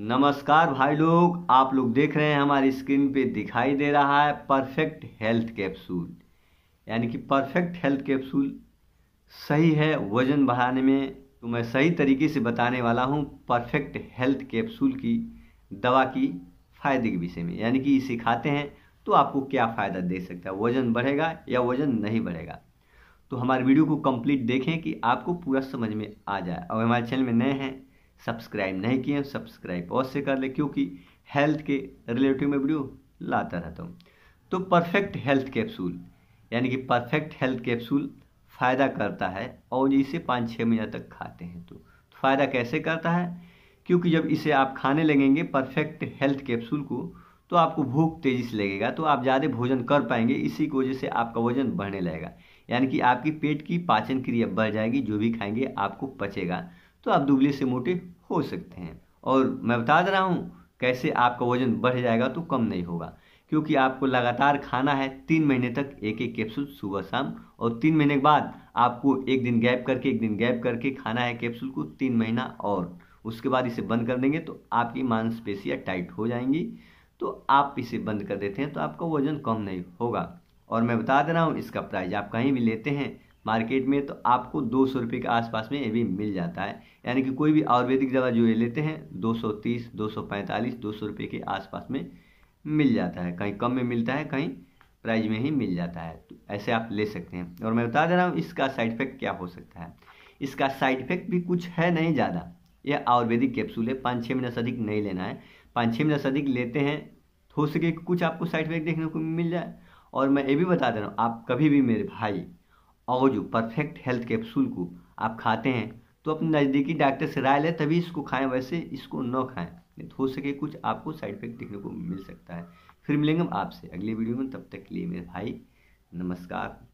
नमस्कार भाई लोग आप लोग देख रहे हैं हमारी स्क्रीन पे दिखाई दे रहा है परफेक्ट हेल्थ कैप्सूल यानी कि परफेक्ट हेल्थ कैप्सूल सही है वज़न बढ़ाने में तो मैं सही तरीके से बताने वाला हूँ परफेक्ट हेल्थ कैप्सूल की दवा की फ़ायदे के विषय में यानी कि इसे खाते हैं तो आपको क्या फ़ायदा दे सकता है वज़न बढ़ेगा या वज़न नहीं बढ़ेगा तो हमारे वीडियो को कंप्लीट देखें कि आपको पूरा समझ में आ जाए और हमारे चैनल में नए हैं सब्सक्राइब नहीं किए सब्सक्राइब अवश्य कर ले क्योंकि हेल्थ के रिलेटिव में वीडियो लाता रहता हूँ तो परफेक्ट हेल्थ कैप्सूल यानी कि परफेक्ट हेल्थ कैप्सूल फ़ायदा करता है और इसे पाँच छः महीना तक खाते हैं तो, तो फ़ायदा कैसे करता है क्योंकि जब इसे आप खाने लगेंगे परफेक्ट हेल्थ कैप्सूल को तो आपको भूख तेज़ी से लगेगा तो आप ज़्यादा भोजन कर पाएंगे इसी की वजह से आपका वजन बढ़ने लगेगा यानी कि आपकी पेट की पाचन क्रिया बढ़ जाएगी जो भी खाएंगे आपको पचेगा तो आप दुबले से मोटे हो सकते हैं और मैं बता दे रहा हूँ कैसे आपका वजन बढ़ जाएगा तो कम नहीं होगा क्योंकि आपको लगातार खाना है तीन महीने तक एक एक कैप्सूल सुबह शाम और तीन महीने के बाद आपको एक दिन गैप करके एक दिन गैप करके खाना है कैप्सूल को तीन महीना और उसके बाद इसे बंद कर देंगे तो आपकी मांसपेशियाँ टाइट हो जाएंगी तो आप इसे बंद कर देते हैं तो आपका वजन कम नहीं होगा और मैं बता दे रहा हूँ इसका प्राइस आप कहीं भी लेते हैं मार्केट में तो आपको दो सौ रुपये के आसपास में ये भी मिल जाता है यानी कि कोई भी आयुर्वेदिक दवा जो ये लेते हैं दो सौ तीस दो सौ पैंतालीस दो सौ रुपये के आसपास में मिल जाता है कहीं कम में मिलता है कहीं प्राइस में ही मिल जाता है तो ऐसे आप ले सकते हैं और मैं बता दे रहा हूँ इसका साइड इफेक्ट क्या हो सकता है इसका साइड इफेक्ट भी कुछ है नहीं ज़्यादा यह आयुर्वेदिक कैप्सूल है पाँच छः मिनट से अधिक नहीं लेना है पाँच छः मिनट से अधिक लेते हैं हो सके कुछ आपको साइड इफेक्ट देखने को मिल जाए और मैं ये भी बता दे रहा हूँ आप कभी भी मेरे भाई और जो परफेक्ट हेल्थ कैप्सूल को आप खाते हैं तो अपने नज़दीकी डॉक्टर से राय लें तभी इसको खाएं वैसे इसको न खाएं तो हो सके कुछ आपको साइड इफेक्ट देखने को मिल सकता है फिर मिलेंगे हम आपसे अगले वीडियो में तब तक के लिए मेरे भाई नमस्कार